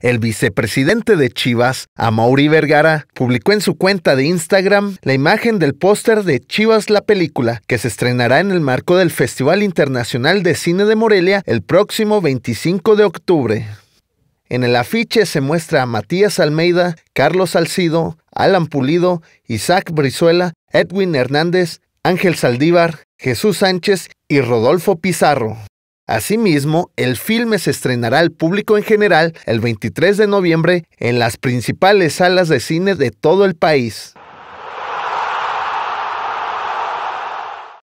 El vicepresidente de Chivas, Amaury Vergara, publicó en su cuenta de Instagram la imagen del póster de Chivas la película, que se estrenará en el marco del Festival Internacional de Cine de Morelia el próximo 25 de octubre. En el afiche se muestra a Matías Almeida, Carlos Salcido, Alan Pulido, Isaac Brizuela, Edwin Hernández, Ángel Saldívar, Jesús Sánchez y Rodolfo Pizarro. Asimismo, el filme se estrenará al público en general el 23 de noviembre en las principales salas de cine de todo el país.